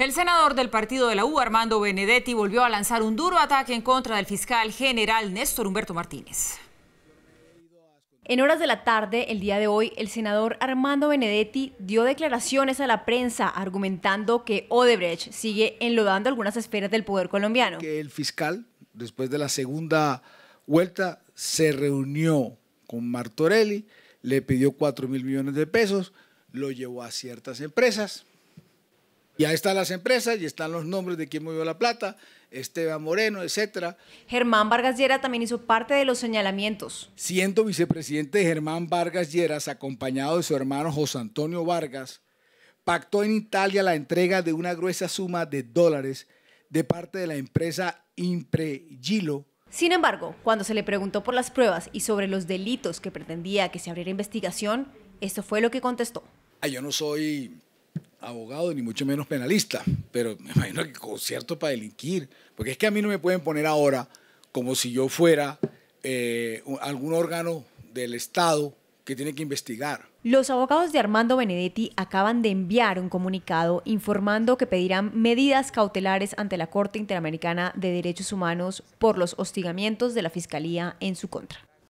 El senador del partido de la U, Armando Benedetti, volvió a lanzar un duro ataque en contra del fiscal general Néstor Humberto Martínez. En horas de la tarde, el día de hoy, el senador Armando Benedetti dio declaraciones a la prensa argumentando que Odebrecht sigue enlodando algunas esferas del poder colombiano. el fiscal, después de la segunda vuelta, se reunió con Martorelli, le pidió 4 mil millones de pesos, lo llevó a ciertas empresas, ya están las empresas y están los nombres de quien movió la plata, Esteban Moreno, etcétera. Germán Vargas Lleras también hizo parte de los señalamientos. Siendo vicepresidente Germán Vargas Lleras, acompañado de su hermano José Antonio Vargas, pactó en Italia la entrega de una gruesa suma de dólares de parte de la empresa Impregilo. Sin embargo, cuando se le preguntó por las pruebas y sobre los delitos que pretendía que se abriera investigación, esto fue lo que contestó. Ah, yo no soy abogado ni mucho menos penalista, pero me imagino que concierto para delinquir, porque es que a mí no me pueden poner ahora como si yo fuera eh, algún órgano del Estado que tiene que investigar. Los abogados de Armando Benedetti acaban de enviar un comunicado informando que pedirán medidas cautelares ante la Corte Interamericana de Derechos Humanos por los hostigamientos de la Fiscalía en su contra.